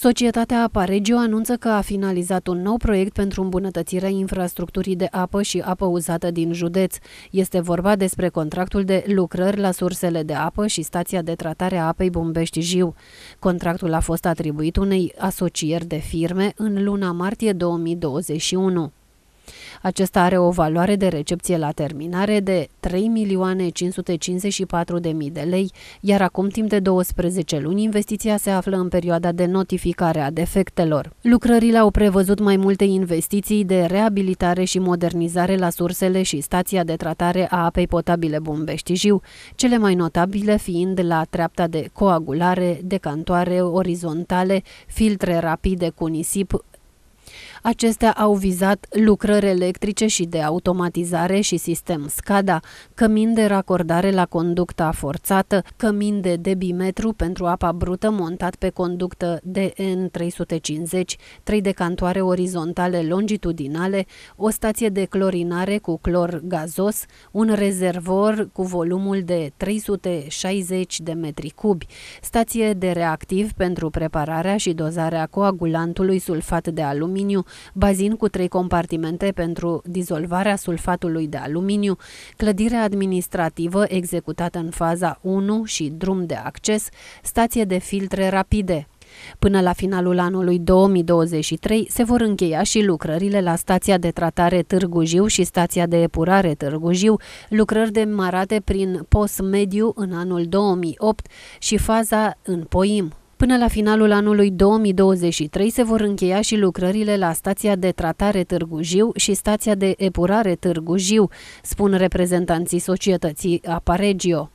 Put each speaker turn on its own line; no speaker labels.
Societatea Aparegio anunță că a finalizat un nou proiect pentru îmbunătățirea infrastructurii de apă și apă uzată din județ. Este vorba despre contractul de lucrări la sursele de apă și stația de tratare a apei Bumbești Jiu. Contractul a fost atribuit unei asocieri de firme în luna martie 2021. Acesta are o valoare de recepție la terminare de 3.554.000 de lei, iar acum timp de 12 luni investiția se află în perioada de notificare a defectelor. Lucrările au prevăzut mai multe investiții de reabilitare și modernizare la sursele și stația de tratare a apei potabile Bumbeștijiu, cele mai notabile fiind la treapta de coagulare, decantoare orizontale, filtre rapide cu nisip, Acestea au vizat lucrări electrice și de automatizare și sistem SCADA, cămin de racordare la conducta forțată, cămin de debimetru pentru apa brută montat pe conductă DN350, trei decantoare orizontale longitudinale, o stație de clorinare cu clor gazos, un rezervor cu volumul de 360 de metri cubi, stație de reactiv pentru prepararea și dozarea coagulantului sulfat de aluminiu, bazin cu trei compartimente pentru dizolvarea sulfatului de aluminiu, clădire administrativă executată în faza 1 și drum de acces, stație de filtre rapide, Până la finalul anului 2023 se vor încheia și lucrările la stația de tratare Târgu Jiu și stația de epurare Târgu Jiu, lucrări demarate prin post mediu în anul 2008 și faza în Poim. Până la finalul anului 2023 se vor încheia și lucrările la stația de tratare Târgu Jiu și stația de epurare Târgu Jiu, spun reprezentanții societății Aparegio.